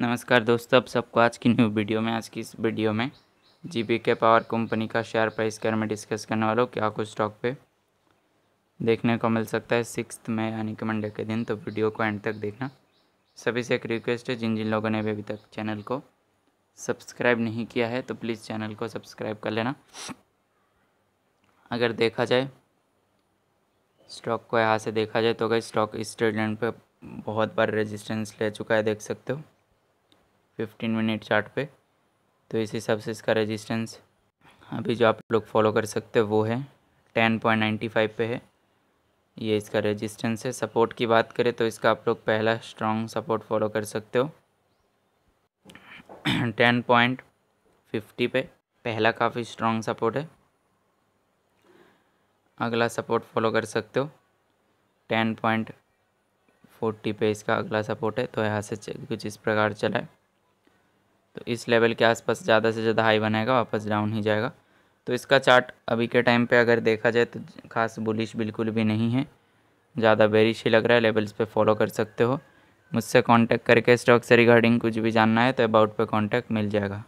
नमस्कार दोस्तों आप सबको आज की न्यू वीडियो में आज की इस वीडियो में जी के पावर कंपनी का शेयर प्राइस के बारे में डिस्कस करने वाला हूँ क्या कुछ स्टॉक पे देखने को मिल सकता है सिक्स में यानी कि मंडे के दिन तो वीडियो को एंड तक देखना सभी से एक रिक्वेस्ट है जिन जिन लोगों ने अभी तक चैनल को सब्सक्राइब नहीं किया है तो प्लीज़ चैनल को सब्सक्राइब कर लेना अगर देखा जाए स्टॉक को यहाँ से देखा जाए तो अगर स्टॉक इस ट्रेड पर बहुत बार रेजिस्टेंस ले चुका है देख सकते हो फिफ्टीन मिनट चार्ट पे तो इस हिसाब से इसका रेजिस्टेंस अभी जो आप लोग फॉलो कर सकते हो वो है टेन पॉइंट नाइन्टी फाइव पे है ये इसका रेजिस्टेंस है सपोर्ट की बात करें तो इसका आप लोग पहला स्ट्रॉन्ग सपोर्ट फॉलो कर सकते हो टेन पॉइंट फिफ्टी पे पहला काफ़ी स्ट्रॉन्ग सपोर्ट है अगला सपोर्ट फॉलो कर सकते हो टेन पॉइंट फोर्टी पे इसका अगला सपोर्ट है तो यहाँ से कुछ इस प्रकार चला है तो इस लेवल के आसपास ज़्यादा से ज़्यादा हाई बनाएगा वापस डाउन ही जाएगा तो इसका चार्ट अभी के टाइम पे अगर देखा जाए तो खास बुलिश बिल्कुल भी नहीं है ज़्यादा बेरिश ही लग रहा है लेवल्स पे फॉलो कर सकते हो मुझसे कांटेक्ट करके स्टॉक से रिगार्डिंग कुछ भी जानना है तो अबाउट पे कांटेक्ट मिल जाएगा